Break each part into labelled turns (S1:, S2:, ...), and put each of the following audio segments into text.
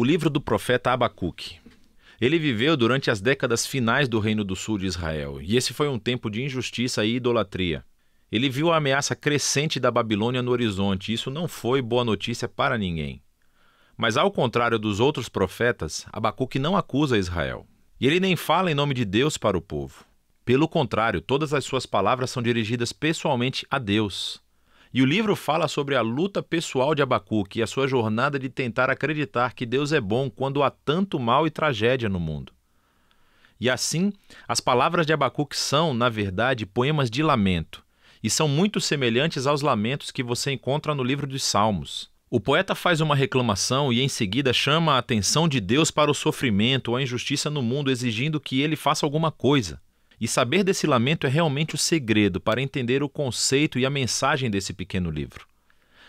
S1: o livro do profeta Abacuque. Ele viveu durante as décadas finais do Reino do Sul de Israel, e esse foi um tempo de injustiça e idolatria. Ele viu a ameaça crescente da Babilônia no horizonte, e isso não foi boa notícia para ninguém. Mas, ao contrário dos outros profetas, Abacuque não acusa Israel. E ele nem fala em nome de Deus para o povo. Pelo contrário, todas as suas palavras são dirigidas pessoalmente a Deus. E o livro fala sobre a luta pessoal de Abacuque e a sua jornada de tentar acreditar que Deus é bom quando há tanto mal e tragédia no mundo. E assim, as palavras de Abacuque são, na verdade, poemas de lamento, e são muito semelhantes aos lamentos que você encontra no livro dos Salmos. O poeta faz uma reclamação e em seguida chama a atenção de Deus para o sofrimento ou a injustiça no mundo, exigindo que ele faça alguma coisa. E saber desse lamento é realmente o segredo para entender o conceito e a mensagem desse pequeno livro.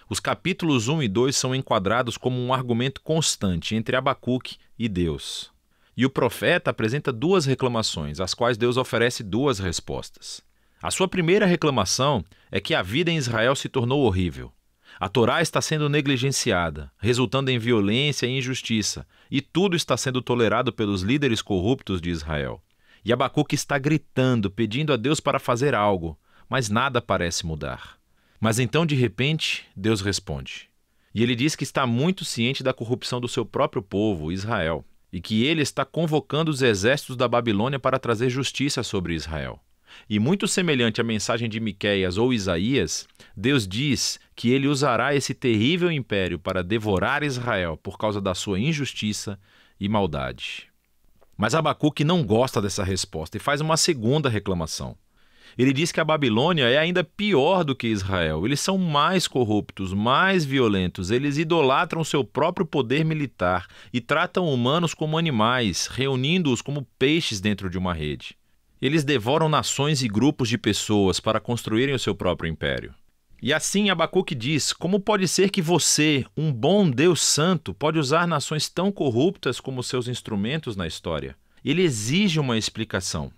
S1: Os capítulos 1 e 2 são enquadrados como um argumento constante entre Abacuque e Deus. E o profeta apresenta duas reclamações, às quais Deus oferece duas respostas. A sua primeira reclamação é que a vida em Israel se tornou horrível. A Torá está sendo negligenciada, resultando em violência e injustiça, e tudo está sendo tolerado pelos líderes corruptos de Israel. E Abacuque está gritando, pedindo a Deus para fazer algo, mas nada parece mudar. Mas então, de repente, Deus responde. E ele diz que está muito ciente da corrupção do seu próprio povo, Israel, e que ele está convocando os exércitos da Babilônia para trazer justiça sobre Israel. E muito semelhante à mensagem de Miqueias ou Isaías, Deus diz que ele usará esse terrível império para devorar Israel por causa da sua injustiça e maldade. Mas Abacuque não gosta dessa resposta e faz uma segunda reclamação. Ele diz que a Babilônia é ainda pior do que Israel. Eles são mais corruptos, mais violentos, eles idolatram seu próprio poder militar e tratam humanos como animais, reunindo-os como peixes dentro de uma rede. Eles devoram nações e grupos de pessoas para construírem o seu próprio império. E assim Abacuque diz: Como pode ser que você, um bom Deus santo, pode usar nações tão corruptas como seus instrumentos na história? Ele exige uma explicação.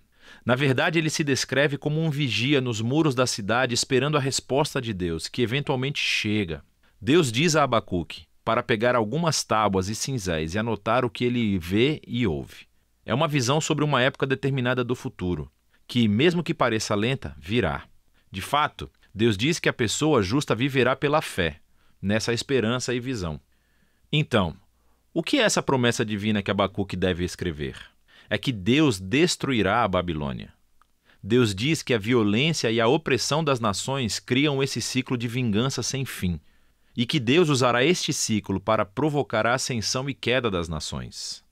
S1: Na verdade, ele se descreve como um vigia nos muros da cidade esperando a resposta de Deus, que eventualmente chega. Deus diz a Abacuque para pegar algumas tábuas e cinzéis e anotar o que ele vê e ouve. É uma visão sobre uma época determinada do futuro, que, mesmo que pareça lenta, virá. De fato, Deus diz que a pessoa justa viverá pela fé, nessa esperança e visão. Então, o que é essa promessa divina que Abacuque deve escrever? É que Deus destruirá a Babilônia. Deus diz que a violência e a opressão das nações criam esse ciclo de vingança sem fim, e que Deus usará este ciclo para provocar a ascensão e queda das nações.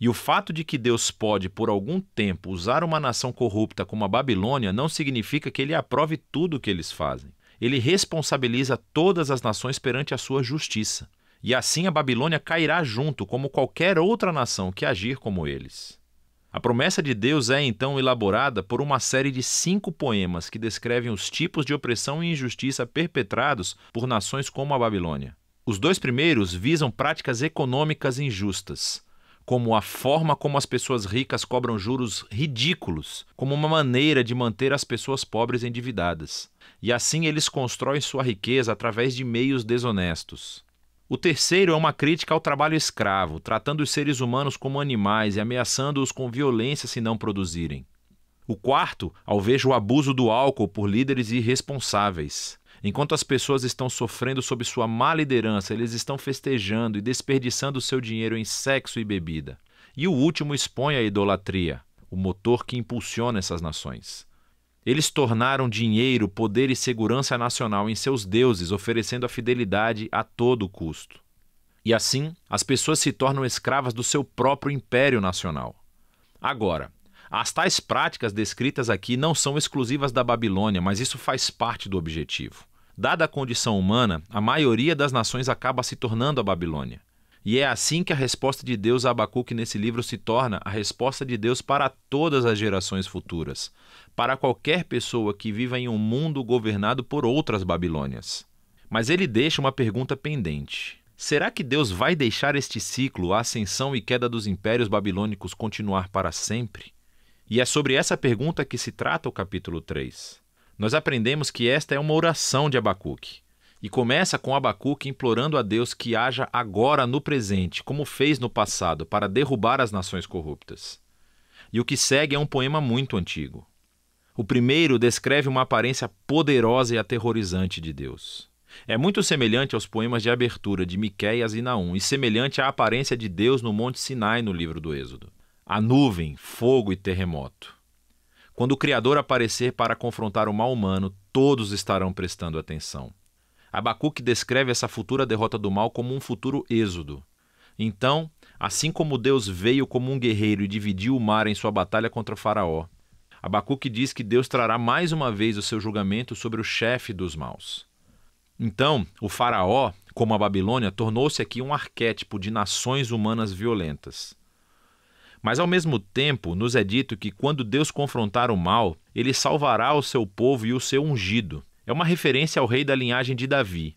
S1: E o fato de que Deus pode, por algum tempo, usar uma nação corrupta como a Babilônia não significa que ele aprove tudo o que eles fazem. Ele responsabiliza todas as nações perante a sua justiça. E assim a Babilônia cairá junto, como qualquer outra nação que agir como eles. A promessa de Deus é então elaborada por uma série de cinco poemas que descrevem os tipos de opressão e injustiça perpetrados por nações como a Babilônia. Os dois primeiros visam práticas econômicas injustas como a forma como as pessoas ricas cobram juros ridículos, como uma maneira de manter as pessoas pobres endividadas. E assim eles constroem sua riqueza através de meios desonestos. O terceiro é uma crítica ao trabalho escravo, tratando os seres humanos como animais e ameaçando-os com violência se não produzirem. O quarto, alveja o abuso do álcool por líderes irresponsáveis. Enquanto as pessoas estão sofrendo sob sua má liderança, eles estão festejando e desperdiçando seu dinheiro em sexo e bebida. E o último expõe a idolatria, o motor que impulsiona essas nações. Eles tornaram dinheiro, poder e segurança nacional em seus deuses, oferecendo a fidelidade a todo custo. E assim, as pessoas se tornam escravas do seu próprio império nacional. Agora, as tais práticas descritas aqui não são exclusivas da Babilônia, mas isso faz parte do objetivo. Dada a condição humana, a maioria das nações acaba se tornando a Babilônia. E é assim que a resposta de Deus a Abacuque nesse livro se torna a resposta de Deus para todas as gerações futuras, para qualquer pessoa que viva em um mundo governado por outras Babilônias. Mas ele deixa uma pergunta pendente. Será que Deus vai deixar este ciclo, a ascensão e queda dos impérios babilônicos, continuar para sempre? E é sobre essa pergunta que se trata o capítulo 3 nós aprendemos que esta é uma oração de Abacuque. E começa com Abacuque implorando a Deus que haja agora no presente, como fez no passado, para derrubar as nações corruptas. E o que segue é um poema muito antigo. O primeiro descreve uma aparência poderosa e aterrorizante de Deus. É muito semelhante aos poemas de abertura de Miqueias e Naum, e semelhante à aparência de Deus no Monte Sinai no livro do Êxodo. A nuvem, fogo e terremoto. Quando o Criador aparecer para confrontar o mal humano, todos estarão prestando atenção. Abacuque descreve essa futura derrota do mal como um futuro êxodo. Então, assim como Deus veio como um guerreiro e dividiu o mar em sua batalha contra o Faraó, Abacuque diz que Deus trará mais uma vez o seu julgamento sobre o chefe dos maus. Então, o Faraó, como a Babilônia, tornou-se aqui um arquétipo de nações humanas violentas. Mas ao mesmo tempo, nos é dito que quando Deus confrontar o mal, ele salvará o seu povo e o seu ungido. É uma referência ao rei da linhagem de Davi.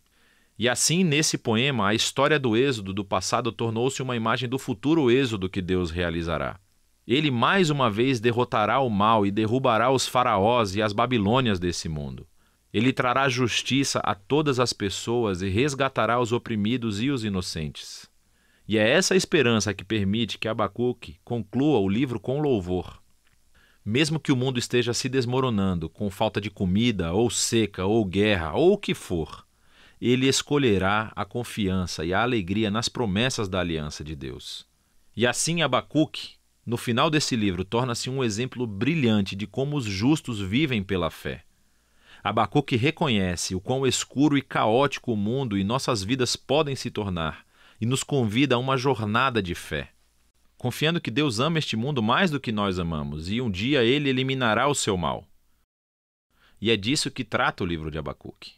S1: E assim, nesse poema, a história do êxodo do passado tornou-se uma imagem do futuro êxodo que Deus realizará. Ele mais uma vez derrotará o mal e derrubará os faraós e as Babilônias desse mundo. Ele trará justiça a todas as pessoas e resgatará os oprimidos e os inocentes. E é essa esperança que permite que Abacuque conclua o livro com louvor. Mesmo que o mundo esteja se desmoronando, com falta de comida, ou seca, ou guerra, ou o que for, ele escolherá a confiança e a alegria nas promessas da aliança de Deus. E assim Abacuque, no final desse livro, torna-se um exemplo brilhante de como os justos vivem pela fé. Abacuque reconhece o quão escuro e caótico o mundo e nossas vidas podem se tornar e nos convida a uma jornada de fé. Confiando que Deus ama este mundo mais do que nós amamos e um dia ele eliminará o seu mal. E é disso que trata o livro de Abacuque.